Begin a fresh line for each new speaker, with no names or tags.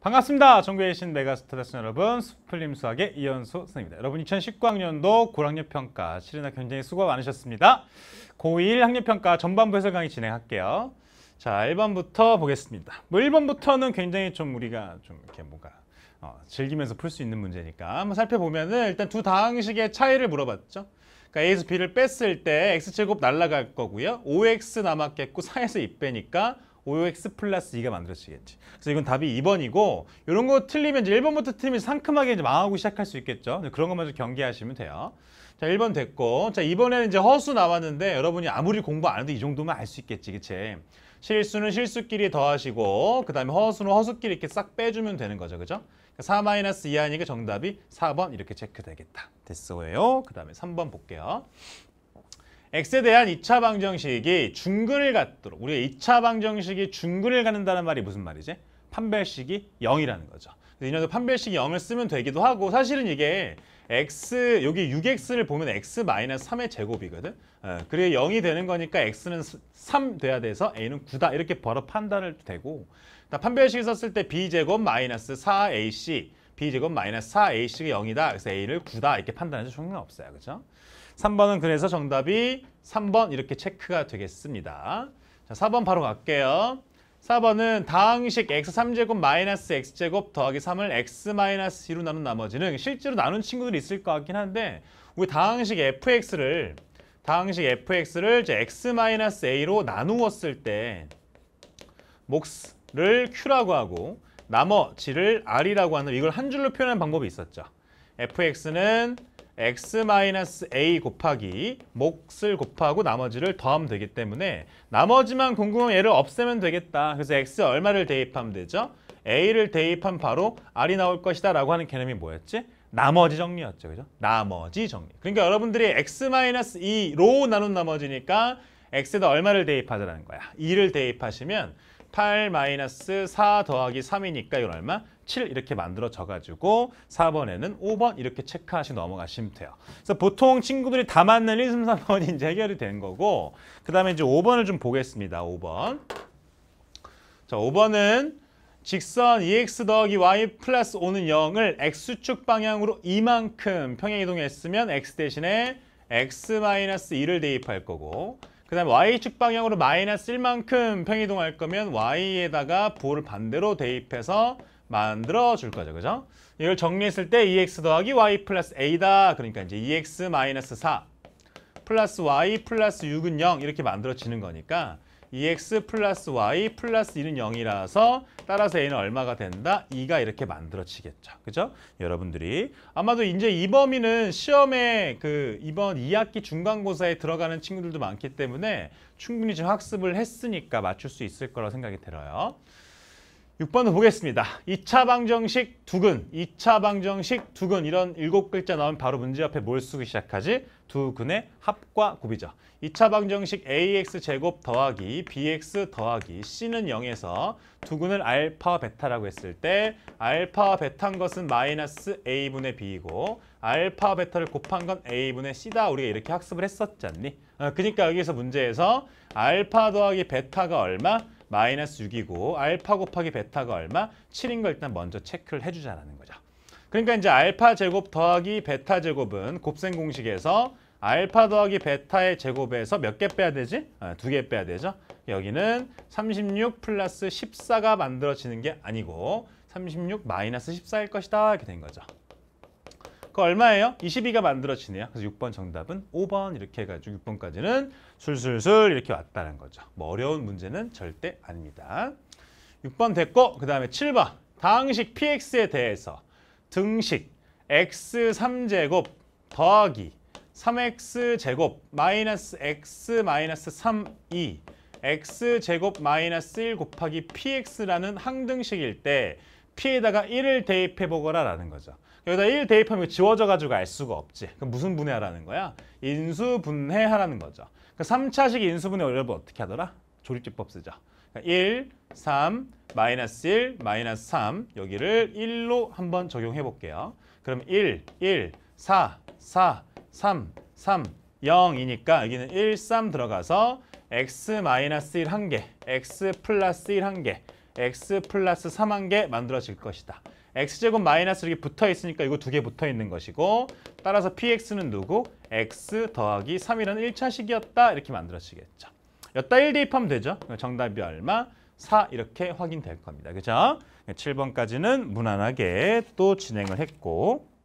반갑습니다. 전국에 계신 메가스타 대신 여러분, 수풀림 수학의 이현수 선생입니다. 여러분 2019학년도 고학력평가 실이나 굉장히 수고 많으셨습니다. 고1 학력평가 전반부 해설 강의 진행할게요. 자, 1번부터 보겠습니다. 뭐 1번부터는 굉장히 좀 우리가 좀 이렇게 뭔가 어, 즐기면서 풀 수 있는 문제니까 한번 살펴보면은 일단 두 방식의 차이를 물어봤죠. 그러니까 A에서 B를 뺐을 때 X제곱 날라갈 거고요. 5X 남았겠고 4에서 2빼니까 5x 플러스 2가 만들어지겠지. 그래서 이건 답이 2번이고 이런 거 틀리면 이제 1번부터 틀리면 상큼하게 이제 망하고 시작할 수 있겠죠. 그런 것만 좀 경계하시면 돼요. 자, 1번 됐고 자, 이번에는 이제 허수 나왔는데 여러분이 아무리 공부 안 해도 이 정도면 알 수 있겠지. 그치? 실수는 실수끼리 더하시고 그 다음에 허수는 허수끼리 이렇게 싹 빼주면 되는 거죠. 그죠? 4-2하니까 그러니까 정답이 4번 이렇게 체크되겠다. 됐어요. 그 다음에 3번 볼게요. x에 대한 2차 방정식이 중근을 갖도록 우리가 2차 방정식이 중근을 갖는다는 말이 무슨 말이지? 판별식이 0이라는 거죠. 이년도 판별식이 0을 쓰면 되기도 하고 사실은 이게 x 여기 6x를 보면 x 마이너스 3의 제곱이거든. 어, 그래 0이 되는 거니까 x는 3 돼야 돼서 a는 9다 이렇게 바로 판단을 되고 판별식 썼을 때 b 제곱 마이너스 4ac B제곱 마이너스 4, A씨가 0이다. 그래서 A를 9다. 이렇게 판단해서 상관없어요. 그렇죠? 3번은 그래서 정답이 3번 이렇게 체크가 되겠습니다. 자, 4번 바로 갈게요. 4번은 다항식 x3제곱 마이너스 x제곱 더하기 3을 x 마이너스 2로 나눈 나머지는 실제로 나눈 친구들이 있을 것 같긴 한데 우리 다항식 fx를 다항식 fx를 이제 x 마이너스 a로 나누었을 때 몫을 q라고 하고 나머지를 R이라고 하는 이걸 한 줄로 표현하는 방법이 있었죠. fx는 x-a 곱하기 몫을 곱하고 나머지를 더하면 되기 때문에 나머지만 궁금한 얘를 없애면 되겠다. 그래서 x 얼마를 대입하면 되죠? a를 대입한 바로 r이 나올 것이다 라고 하는 개념이 뭐였지? 나머지 정리였죠. 그죠? 나머지 정리. 그러니까 여러분들이 x-2로 나눈 나머지니까 x에다 얼마를 대입하자는 거야. 2를 대입하시면 8 마이너스 4 더하기 3이니까 이건 얼마? 7 이렇게 만들어져가지고 4번에는 5번 이렇게 체크하시 고 넘어가시면 돼요. 그래서 보통 친구들이 다 맞는 1, 2, 3, 4번이 이제 해결이 된 거고 그 다음에 이제 5번을 좀 보겠습니다. 5번 자 5번은 직선 e x 더하기 y 플러스 5는 0을 x축 방향으로 이만큼 평행이동했으면 x 대신에 x 마이너스 2를 대입할 거고 그 다음에 y축 방향으로 마이너스 1만큼 평이동할 거면 y에다가 볼을 반대로 대입해서 만들어 줄 거죠. 그죠? 이걸 정리했을 때 EX 더하기 Y 플러스 A다. 그러니까 이제 EX 마이너스 4 플러스 Y 플러스 6은 0 이렇게 만들어지는 거니까 EX 플러스 Y 플러스 2는 0이라서 따라서 A는 얼마가 된다? 2가 이렇게 만들어지겠죠. 그죠? 여러분들이 아마도 이제 이 범위는 시험에 그 이번 2학기 중간고사에 들어가는 친구들도 많기 때문에 충분히 지 학습을 했으니까 맞출 수 있을 거라 생각이 들어요. 6번을 보겠습니다. 2차 방정식 두근, 2차 방정식 두근 이런 7글자 나오면 바로 문제 앞에 뭘 쓰기 시작하지? 두근의 합과 곱이죠. 2차 방정식 ax 제곱 더하기 bx 더하기 c는 0에서 두근을 알파 베타라고 했을 때 알파 베타인 것은 마이너스 a분의 b이고 알파 베타를 곱한 건 a분의 c다 우리가 이렇게 학습을 했었지 않니? 어, 그러니까 여기서 문제에서 알파 더하기 베타가 얼마? 마이너스 6이고 알파 곱하기 베타가 얼마? 7인 걸 일단 먼저 체크를 해주자라는 거죠. 그러니까 이제 알파 제곱 더하기 베타 제곱은 곱셈 공식에서 알파 더하기 베타의 제곱에서 몇 개 빼야 되지? 아, 두개 빼야 되죠. 여기는 36 플러스 14가 만들어지는 게 아니고 36 마이너스 14일 것이다 이렇게 된 거죠. 그 얼마예요? 22가 만들어지네요. 그래서 6번 정답은 5번 이렇게 해가지고 6번까지는 술술술 이렇게 왔다는 거죠. 뭐 어려운 문제는 절대 아닙니다. 6번 됐고 그 다음에 7번 다항식 px에 대해서 등식 x3제곱 더하기 3x제곱 마이너스 x 마이너스 3이 x제곱 마이너스 1 곱하기 px라는 항등식일 때 P에다가 1을 대입해 보거라 라는 거죠. 여기다 1 대입하면 지워져 가지고 알 수가 없지. 그럼 무슨 분해하라는 거야? 인수분해하라는 거죠. 그 그러니까 3차식 인수분해 여러분 어떻게 하더라? 조립기법 쓰죠. 1, 그러니까 3, 마이너스 1, 마이너스 3 여기를 1로 한번 적용해 볼게요. 그럼 1, 1, 4, 4, 3, 3, 0이니까 여기는 1, 3 들어가서 x 마이너스 1 한 개, x 플러스 1 한 개, x 플러스 3한 개 만들어질 것이다. x제곱 마이너스 이렇게 붙어 있으니까 이거 두 개 붙어 있는 것이고 따라서 px는 누구? x 더하기 3이라는 1차식이었다 이렇게 만들어지겠죠. 여따 1 대입하면 되죠. 정답이 얼마? 4 이렇게 확인될 겁니다. 그죠? 7번까지는 무난하게 또 진행을 했고